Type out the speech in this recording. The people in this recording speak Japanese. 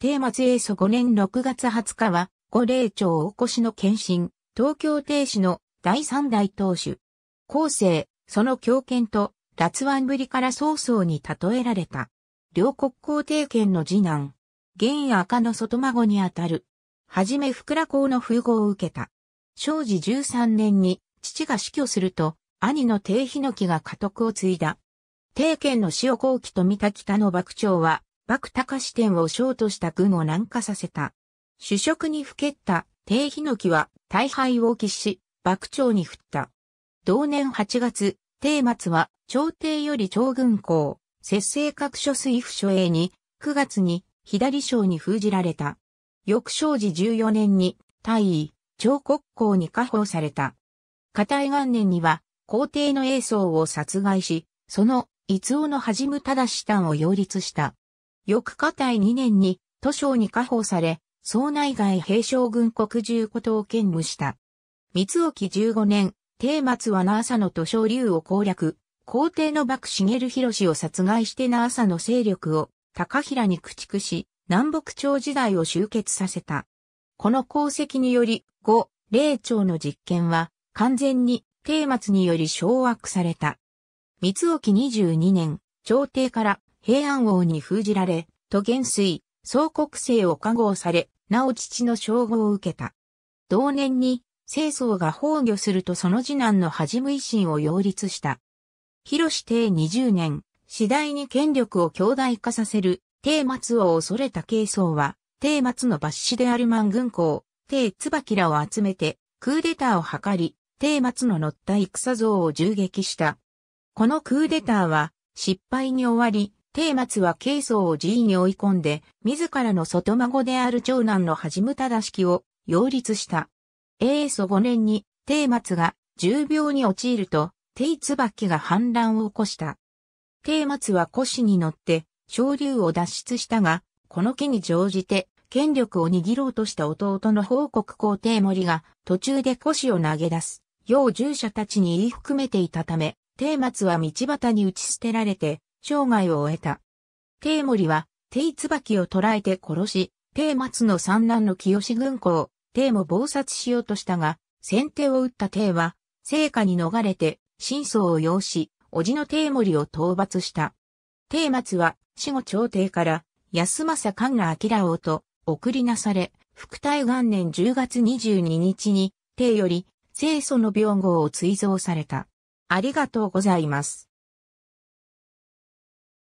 定末英祖5年6月20日は、五霊町おこしの献身、東京帝主の第三代当主。後世、その強権と、脱腕ぶりから曹操に例えられた。両国皇帝権の次男。現赤の外孫にあたる。はじめ福良公の風号を受けた。正治13年に父が死去すると、兄の帝日の木が家督を継いだ。帝権の塩後期と見た北の幕長は、幕高支店をーとした軍を南下させた。主食にふけった帝ヒノキは大敗を喫し、幕長に振った。同年8月、帝末は朝廷より長軍校、節制各所水府所営に、9月に左省に封じられた。翌正治14年に、大尉、長国公に下放された。固い元年には、皇帝の英宗を殺害し、その、逸豆のはむ正氏丹を擁立した。翌下体2年に都省に加放され、総内外平将軍国中ことを兼務した。三沖15年、帝末は那朝の都省流を攻略、皇帝の幕茂博を殺害して那朝の勢力を高平に駆逐し、南北朝時代を終結させた。この功績により、後、霊朝の実権は完全に帝末により掌握された。三沖22年、朝廷から平安王に封じられ、都元帥、総国政を加護され、なお父の称号を受けた。同年に、清宗が崩御するとその次男の恥無維新を擁立した。広帝20年、次第に権力を強大化させる、帝松を恐れた慶宗は、帝松の抜子である万軍港、帝椿らを集めて、クーデターを図り、帝松の乗った戦像を銃撃した。このクーデターは、失敗に終わり、定松は慶宗を寺院に追い込んで、自らの外孫である長男のはじむただ式を擁立した。英祖5年に、定松が重病に陥ると、定椿が反乱を起こした。定松は腰に乗って、昇竜を脱出したが、この木に乗じて、権力を握ろうとした弟の報告皇帝森が、途中で腰を投げ出す、要従者たちに言い含めていたため、定松は道端に打ち捨てられて、生涯を終えた。帝森は、帝椿を捕らえて殺し、帝松の三男の清志軍公、帝も暴殺しようとしたが、先手を打った帝は、聖火に逃れて、真相を要し、叔父の帝森を討伐した。帝松は、死後朝廷から、安政神が明うと、送りなされ、福隊元年10月22日に、帝より、清楚の病号を追贈された。ありがとうございます。